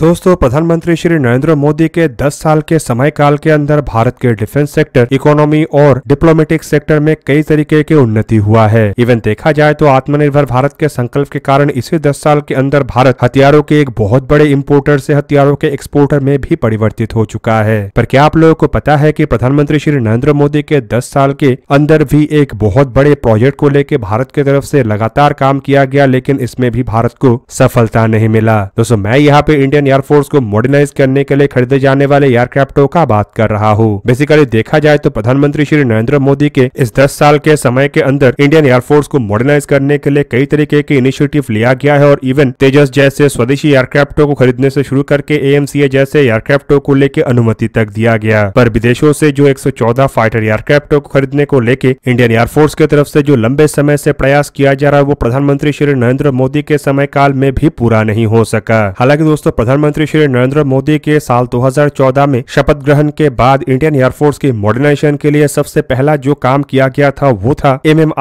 दोस्तों प्रधानमंत्री श्री नरेंद्र मोदी के 10 साल के समय काल के अंदर भारत के डिफेंस सेक्टर इकोनॉमी और डिप्लोमेटिक सेक्टर में कई तरीके की उन्नति हुआ है इवन देखा जाए तो आत्मनिर्भर भारत के संकल्प के कारण इसी 10 साल के अंदर भारत हथियारों के एक बहुत बड़े इम्पोर्टर से हथियारों के एक्सपोर्टर में भी परिवर्तित हो चुका है पर क्या आप लोगों को पता है की प्रधानमंत्री श्री नरेंद्र मोदी के दस साल के अंदर भी एक बहुत बड़े प्रोजेक्ट को लेकर भारत की तरफ ऐसी लगातार काम किया गया लेकिन इसमें भी भारत को सफलता नहीं मिला दोस्तों मैं यहाँ पे इंडियन इंडियन एयरफोर्स को मॉडर्नाइज करने के लिए खरीदे जाने वाले एयरक्राफ्टों का बात कर रहा हूँ बेसिकली देखा जाए तो प्रधानमंत्री श्री नरेंद्र मोदी के इस दस साल के समय के अंदर इंडियन एयरफोर्स को मॉडर्नाइज करने के लिए कई तरीके के इनिशियेटिव लिया गया है और इवन तेजस जैसे स्वदेशी एयरक्राफ्टों को खरीदने ऐसी शुरू करके ए जैसे एयरक्राफ्टों को लेकर अनुमति तक दिया गया पर विदेशों से जो 114 फाइटर एयरक्राफ्टों को खरीदने को लेके इंडियन एयरफोर्स की तरफ से जो लंबे समय से प्रयास किया जा रहा है वो प्रधानमंत्री श्री नरेंद्र मोदी के समय काल में भी पूरा नहीं हो सका हालांकि दोस्तों प्रधान प्रधानमंत्री श्री नरेंद्र मोदी के साल 2014 में शपथ ग्रहण के बाद इंडियन एयरफोर्स की मॉडर्नाइजेशन के लिए सबसे पहला जो काम किया गया था वो था एम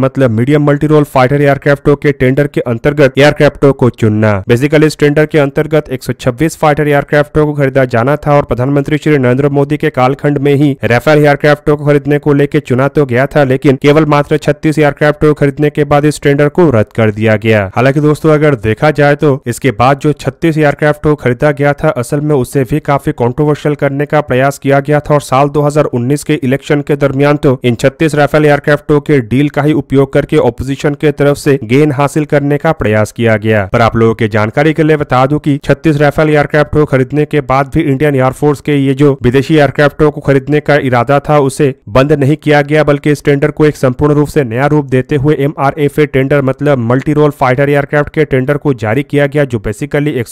मतलब मीडियम मल्टीरोल फाइटर एयरक्राफ्टों के टेंडर के अंतर्गत एयरक्राफ्टों को चुनना बेसिकली इस टेंडर के अंतर्गत छब्बीस फाइटर एयरक्राफ्टों को खरीदा जाना था और प्रधानमंत्री श्री नरेंद्र मोदी के कालखंड में ही राफेल एयरक्राफ्टों को खरीदने को लेकर चुना तो गया था लेकिन केवल मात्र छत्तीस एयरक्राफ्ट को खरीदने के बाद इस टेंडर को रद्द कर दिया गया हालांकि दोस्तों अगर देखा जाए तो इसके बाद जो छत्तीस एयरक्राफ्ट एयरक्राफ्ट को तो खरीदा गया था असल में उसे भी काफी कॉन्ट्रोवर्शियल करने का प्रयास किया गया था और साल 2019 के इलेक्शन के दरमियान तो इन छत्तीस राफेल एयरक्राफ्टों के डील का ही उपयोग करके ओपोजिशन के तरफ से गेन हासिल करने का प्रयास किया गया पर आप लोगों के जानकारी के लिए बता दू की छत्तीस राफेल एयरक्राफ्ट को खरीदने के बाद भी इंडियन एयरफोर्स के ये जो विदेशी एयरक्राफ्टों को खरीदने का इरादा था उसे बंद नहीं किया गया बल्कि इस टेंडर को एक संपूर्ण रूप से नया रूप देते हुए एम टेंडर मतलब मल्टी रोल फाइटर एयरक्राफ्ट के टेंडर को जारी किया गया जो बेसिकली एक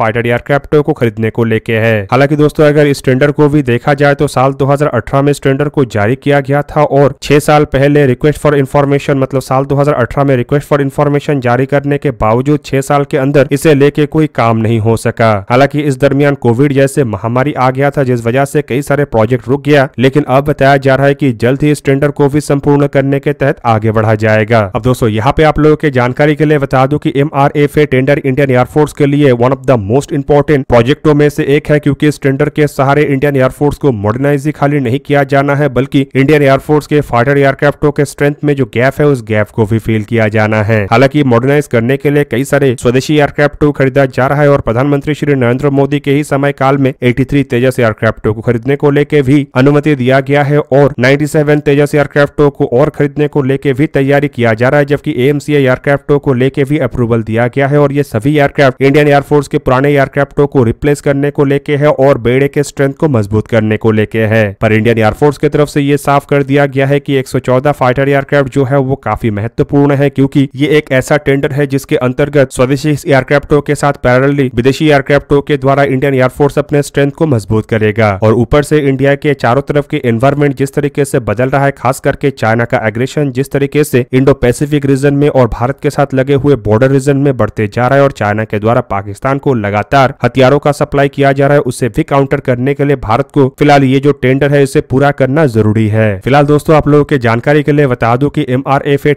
फाइटर एयरक्राफ्ट को खरीदने को लेके है हालांकि दोस्तों अगर इस टेंडर को भी देखा जाए तो साल 2018 में इस टेंडर को जारी किया गया था और छह साल पहले रिक्वेस्ट फॉर इन्फॉर्मेशन मतलब साल 2018 में रिक्वेस्ट फॉर इन्फॉर्मेशन जारी करने के बावजूद छह साल के अंदर इसे लेके कोई काम नहीं हो सका हालांकि इस दरमियान कोविड जैसे महामारी आ गया था जिस वजह से कई सारे प्रोजेक्ट रुक गया लेकिन अब बताया जा रहा है की जल्द ही इस टेंडर को भी संपूर्ण करने के तहत आगे बढ़ा जाएगा अब दोस्तों यहाँ पे आप लोगों की जानकारी के लिए बता दू की एम टेंडर इंडियन एयरफोर्स के लिए one of the most important प्रोजेक्टों में से एक है क्योंकि इस टेंडर के सहारे इंडियन एयरफोर्स को मॉडर्नाइज खाली नहीं किया जाना है बल्कि इंडियन एयरफोर्स के फाइटर एयरक्राफ्टों के स्ट्रेंथ में जो गैप है उस गैप को भी फिल किया जाना है हालांकि मॉडर्नाइज करने के लिए कई सारे स्वदेशी एयरक्राफ्ट खरीदा जा रहा है और प्रधानमंत्री श्री नरेंद्र मोदी के ही समय काल में एटी तेजस एयरक्राफ्टों को खरीदने को लेकर भी अनुमति दिया गया है और नाइन्टी तेजस एयरक्राफ्टों को और खरीदने को लेकर भी तैयारी किया जा रहा है जबकि एएमसीए एयरक्राफ्टों को लेकर भी अप्रूवल दिया गया है और ये सभी एयरक्राफ्ट इंडियन एयरफोर्स के पुराने पुराने एयरक्राफ्टों को रिप्लेस करने को लेके है और बेड़े के स्ट्रेंथ को मजबूत करने को लेके है पर इंडियन एयरफोर्स की तरफ से ये साफ कर दिया गया है कि 114 फाइटर एयरक्राफ्ट जो है वो काफी महत्वपूर्ण है क्योंकि ये एक ऐसा टेंडर है जिसके अंतर्गत स्वदेशी एयरक्राफ्टों के साथ पैरल विदेशी एयरक्राफ्टों के द्वारा इंडियन एयरफोर्स अपने स्ट्रेंथ को मजबूत करेगा और ऊपर से इंडिया के चारों तरफ के एनवायरमेंट जिस तरीके से बदल रहा है खास करके चाइना का एग्रेशन जिस तरीके से इंडो पैसिफिक रीजन में और भारत के साथ लगे हुए बॉर्डर रीजन में बढ़ते जा रहा है और चाइना के द्वारा पाकिस्तान को लग लगातार हथियारों का सप्लाई किया जा रहा है उसे भी काउंटर करने के लिए भारत को फिलहाल ये जो टेंडर है इसे पूरा करना जरूरी है फिलहाल दोस्तों आप लोगों के जानकारी के लिए बता दू की एम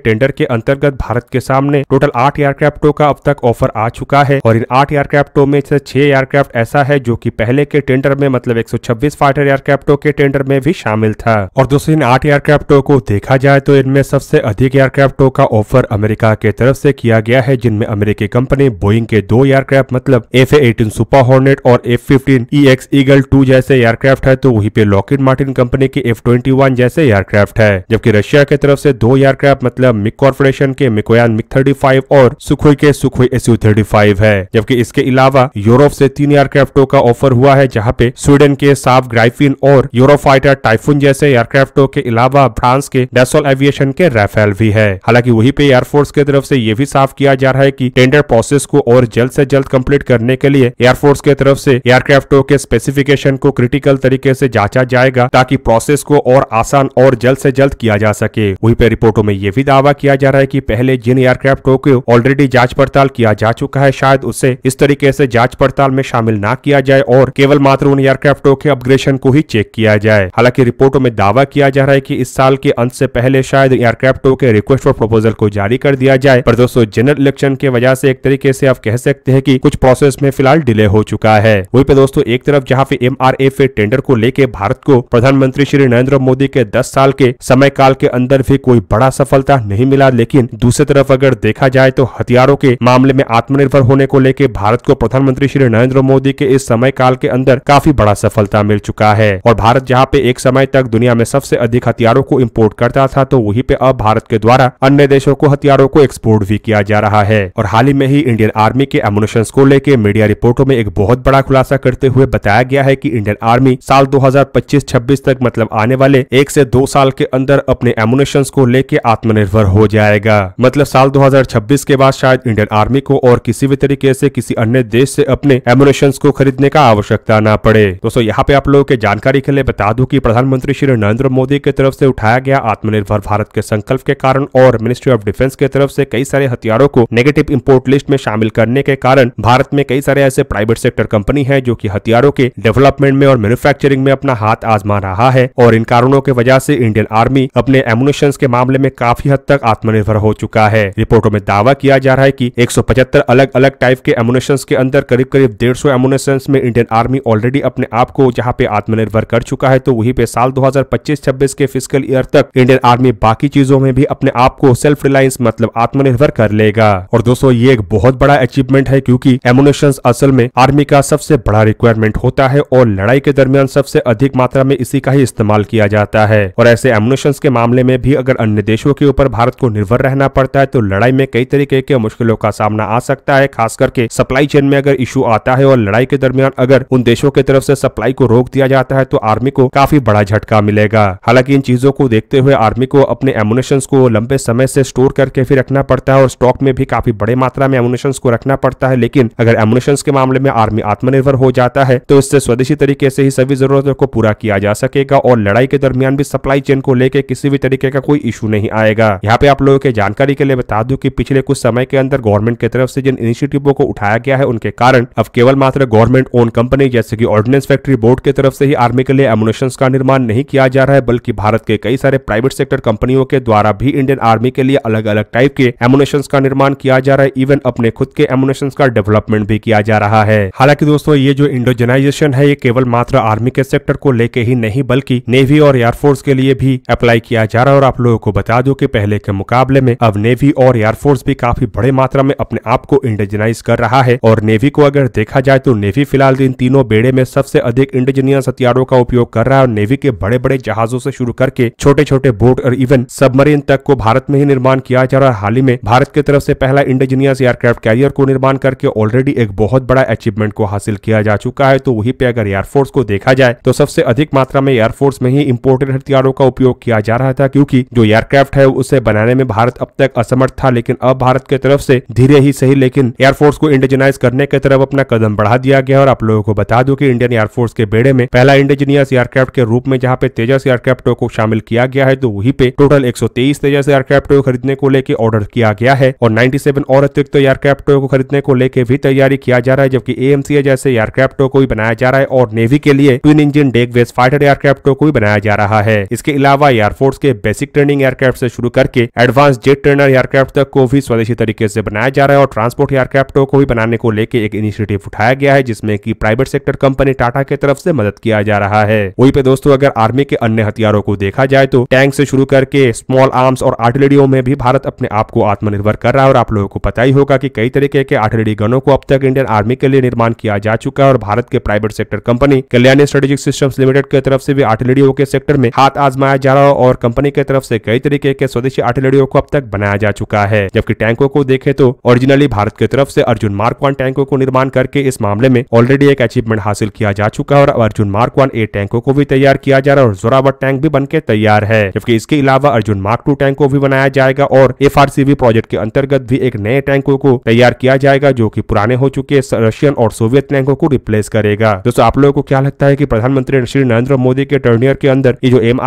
टेंडर के अंतर्गत भारत के सामने टोटल आठ एयरक्राफ्टों का अब तक ऑफर आ चुका है और इन आठ एयरक्राफ्टों में से छह एयरक्राफ्ट ऐसा है जो की पहले के टेंडर में मतलब एक फाइटर एयरक्राफ्टों के टेंडर में भी शामिल था और दोस्तों इन आठ एयरक्राफ्टों को देखा जाए तो इनमें सबसे अधिक एयरक्राफ्टों का ऑफर अमेरिका के तरफ से किया गया है जिनमें अमेरिकी कंपनी बोइंग के दो एयरक्राफ्ट मतलब एफ एटीन सुपर हॉर्नेट और F fifteen E X eagle two जैसे एयरक्राफ्ट है तो वहीं पे लॉकेट मार्टिन कंपनी के एफ ट्वेंटी वन जैसे एयरक्राफ्ट है जबकि रशिया की तरफ से दो एयरक्राफ्ट मतलब मिक कॉर्पोरेशन के मिकोयान मिक थर्टी फाइव और सुखोई के Sukhoi S U thirty five है जबकि इसके अलावा यूरोप से तीन एयरक्राफ्टों का ऑफर हुआ है जहाँ पे स्वीडन के साफ ग्राइफिन और यूरो फाइटर टाइफून जैसे एयरक्राफ्टों के अलावा फ्रांस के डेसोल एविएशन के राफेल भी है हालांकि वहीं पे एयरफोर्स की तरफ से ये भी साफ किया जा रहा है की टेंडर प्रोसेस को और जल्द ऐसी जल्द कम्प्लीट करने करने के लिए एयरफोर्स के तरफ से एयरक्राफ्टों के स्पेसिफिकेशन को क्रिटिकल तरीके से जांचा जाएगा ताकि प्रोसेस को और आसान और जल्द से जल्द किया जा सके वहीं पर रिपोर्टों में यह भी दावा किया जा रहा है कि पहले जिन एयरक्राफ्टों को ऑलरेडी जांच पड़ताल किया जा चुका है शायद उसे इस तरीके से जांच पड़ताल में शामिल ना किया जाए और केवल मात्र उन एयरक्राफ्टों के अपग्रेशन को ही चेक किया जाए हालांकि रिपोर्टों में दावा किया जा रहा है की इस साल के अंत ऐसी पहले शायद एयरक्राफ्टों के रिक्वेस्ट फॉर प्रपोजल को जारी कर दिया जाए पर दोस्तों जनरल इलेक्शन की वजह ऐसी एक तरीके ऐसी आप कह सकते हैं की कुछ प्रोसेस प्रोसेस में फिलहाल डिले हो चुका है वही पे दोस्तों एक तरफ जहाँ पे एम आर एफ टेंडर को लेके भारत को प्रधानमंत्री श्री नरेंद्र मोदी के दस साल के समय काल के अंदर भी कोई बड़ा सफलता नहीं मिला लेकिन दूसरी तरफ अगर देखा जाए तो हथियारों के मामले में आत्मनिर्भर होने को लेकर भारत को प्रधानमंत्री श्री नरेंद्र मोदी के इस समय काल के अंदर काफी बड़ा सफलता मिल चुका है और भारत जहाँ पे एक समय तक दुनिया में सबसे अधिक हथियारों को इम्पोर्ट करता था तो वही पे अब भारत के द्वारा अन्य देशों को हथियारों को एक्सपोर्ट भी किया जा रहा है और हाल ही में ही इंडियन आर्मी के एमुनेशन को लेकर मीडिया रिपोर्टों में एक बहुत बड़ा खुलासा करते हुए बताया गया है कि इंडियन आर्मी साल 2025-26 तक मतलब आने वाले एक से दो साल के अंदर अपने एमुनेशन को लेके आत्मनिर्भर हो जाएगा मतलब साल 2026 के बाद शायद इंडियन आर्मी को और किसी भी तरीके से किसी अन्य देश से अपने एमुनेशन को खरीदने का आवश्यकता न पड़े दोस्तों यहाँ पे आप लोगों के जानकारी के लिए बता दू की प्रधानमंत्री श्री नरेंद्र मोदी की तरफ ऐसी उठाया गया आत्मनिर्भर भारत के संकल्प के कारण और मिनिस्ट्री ऑफ डिफेंस के तरफ ऐसी कई सारे हथियारों को नेगेटिव इम्पोर्ट लिस्ट में शामिल करने के कारण भारत में कई सारे ऐसे प्राइवेट सेक्टर कंपनी है जो की हथियारों के डेवलपमेंट में और मैन्युफैक्चरिंग में अपना हाथ आजमा रहा है और इन कारणों की वजह से इंडियन आर्मी अपने एमुनेशन के मामले में काफी हद तक आत्मनिर्भर हो चुका है रिपोर्टों में दावा किया जा रहा है की एक अलग अलग टाइप के एमुनेशन के अंदर करीब करीब डेढ़ सौ एमुनेशन में इंडियन आर्मी ऑलरेडी अपने आप को जहाँ पे आत्मनिर्भर कर चुका है तो वहीं पे साल 2025-26 के फिजिकल ईयर तक इंडियन आर्मी बाकी चीजों में भी अपने आप को सेल्फ रिलायंस मतलब आत्मनिर्भर कर लेगा और दोस्तों ये एक बहुत बड़ा अचीवमेंट है क्योंकि एमुनेशन ऑप्शंस असल में आर्मी का सबसे बड़ा रिक्वायरमेंट होता है और लड़ाई के दरमियान सबसे अधिक मात्रा में इसी का ही इस्तेमाल किया जाता है और ऐसे एमुनेशन के मामले में भी अगर अन्य देशों के ऊपर भारत को निर्भर रहना पड़ता है तो लड़ाई में कई तरीके के मुश्किलों का सामना आ सकता है खास करके सप्लाई चेन में अगर इशू आता है और लड़ाई के दरमियान अगर उन देशों की तरफ से सप्लाई को रोक दिया जाता है तो आर्मी को काफी बड़ा झटका मिलेगा हालांकि इन चीजों को देखते हुए आर्मी को अपने एमुनेशन को लंबे समय से स्टोर करके फिर रखना पड़ता है और स्टॉक में भी काफी बड़े मात्रा में एमुनेशन को रखना पड़ता है लेकिन अगर एमुनेशन के मामले में आर्मी आत्मनिर्भर हो जाता है तो इससे स्वदेशी तरीके से ही सभी जरूरतों को पूरा किया जा सकेगा और लड़ाई के दरमियान भी सप्लाई चेन को लेकर किसी भी तरीके का कोई इशू नहीं आएगा यहाँ पे आप लोगों के जानकारी के लिए बता दू की पिछले कुछ समय के अंदर गवर्नमेंट की तरफ से जिन इनिशिएटिवों को उठाया गया है उनके कारण अब केवल मात्र गवर्नमेंट ओन कंपनी जैसे की ऑर्डिनेंस फैक्ट्री बोर्ड की तरफ से ही आर्मी के लिए एमुनेशन का निर्माण नहीं किया जा रहा है बल्कि भारत के कई सारे प्राइवेट सेक्टर कंपनियों के द्वारा भी इंडियन आर्मी के लिए अलग अलग टाइप के एमुनेशन का निर्माण किया जा रहा है इवन अपने खुद के एमुनेशन का डेवलपमेंट भी किया जा रहा है हालांकि दोस्तों ये जो इंडोजनाइजेशन है ये केवल मात्र आर्मी के सेक्टर को लेके ही नहीं बल्कि नेवी और एयरफोर्स के लिए भी अप्लाई किया जा रहा है और आप लोगों को बता दो की पहले के मुकाबले में अब नेवी और एयरफोर्स भी काफी बड़े मात्रा में अपने आप को इंडिजनाइज कर रहा है और नेवी को अगर देखा जाए तो नेवी फिलहाल इन तीनों बेड़े में सबसे अधिक इंडोजीनियस हथियारों का उपयोग कर रहा है और नेवी के बड़े बड़े जहाजों से शुरू करके छोटे छोटे बोट और इवन सबमरीन तक को भारत में ही निर्माण किया जा रहा है हाल ही में भारत की तरफ से पहला इंडोजीनियस एयरक्राफ्ट कैरियर को निर्माण करके ऑलरेडी एक बहुत बड़ा अचीवमेंट को हासिल किया जा चुका है तो वहीं पे अगर एयरफोर्स को देखा जाए तो सबसे अधिक मात्रा में एयरफोर्स में ही इम्पोर्टेड हथियारों का उपयोग किया जा रहा था क्योंकि जो एयरक्राफ्ट है उसे बनाने में भारत अब तक असमर्थ था लेकिन अब भारत की तरफ से धीरे ही सही लेकिन एयरफोर्स को इंडिजिनाइज करने की तरफ अपना कदम बढ़ा दिया गया और आप लोगों को बता दो की इंडियन एयरफोर्स के बेड़े में पहला इंडिजिनियस एयरक्राफ्ट के रूप में जहाँ पे तेजस एयरक्राफ्टों को शामिल किया गया है तो वही पे टोटल एक तेजस एयरक्राफ्टों को खरीदने को लेकर ऑर्डर किया गया है और 97 और अतिरिक्त एयरक्राफ्टों को खरीदने को लेकर भी तैयारी तैयारी किया जा रहा है जबकि एएमसीए जैसे एयरक्राफ्टों को भी बनाया जा रहा है और नेवी के लिए ट्विन इंजन डेक वेस फाइटर एयरक्राफ्टों को भी बनाया जा रहा है इसके अलावा एयरफोर्स के बेसिक ट्रेनिंग एयरक्राफ्ट से शुरू करके एडवांस जेट ट्रेनर एयरक्राफ्ट तक को भी स्वदेशी तरीके से बनाया जा रहा है और ट्रांसपोर्ट एयरक्राफ्टों को भी बनाने को लेकर एक इनिशिएटिव उठाया गया है जिसमें की प्राइवेट सेक्टर कंपनी टाटा की तरफ से मदद किया जा रहा है वही पे दोस्तों अगर आर्मी के अन्य हथियारों को देखा जाए तो टैंक से शुरू करके स्मॉल आर्म्स और आर्टिलरियों में भी भारत अपने आप को आत्मनिर्भर कर रहा है और आप लोगों को पता ही होगा की कई तरीके के आर्टिलरी गनों को अब तक इंडियन आर्मी के लिए निर्माण किया जा चुका है और भारत के private sector company Kalyan strategic systems limited की तरफ से भी आर्टिलरियों के सेक्टर में हाथ आजमाया जा रहा है और कंपनी की तरफ से कई तरीके के स्वदेशी आर्टिलरियों को अब तक बनाया जा चुका है जबकि टैंकों को देखे तो ओरिजिनली भारत की तरफ से अर्जुन मार्क वन टैंकों को निर्माण करके इस मामले में ऑलरेडी एक अचीवमेंट हासिल किया जा चुका है और अर्जुन मार्क वन ए टैंकों को भी तैयार किया जा रहा है और जोरावर टैंक भी बनके तैयार है जबकि इसके अलावा अर्जुन मार्क टू टैंक को भी बनाया जाएगा और एफ प्रोजेक्ट के अंतर्गत भी एक नए टैंकों को तैयार किया जाएगा जो की पुराने हो चुके रशियन और सोवियत टैंकों को रिप्लेस करेगा दोस्तों आप लोगों को क्या लगता है की प्रधानमंत्री श्री नरेंद्र मोदी के टर्नियर के अंदर ये जो एम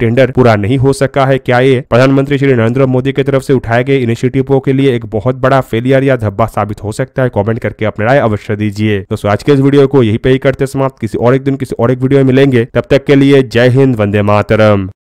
टेंडर पूरा नहीं हो सका है क्या ये प्रधानमंत्री श्री नरेंद्र मोदी की तरफ से उठाए गए इनिशिएटिवों के लिए एक बहुत बड़ा फेलियर या धब्बा साबित हो सकता है कॉमेंट करके अपने राय अवश्य दीजिए दोस्तों आज के इस वीडियो को यही पे ही करते समाप्त किसी और एक दिन किसी और एक वीडियो में मिलेंगे तब तक के लिए जय हिंद वंदे मातरम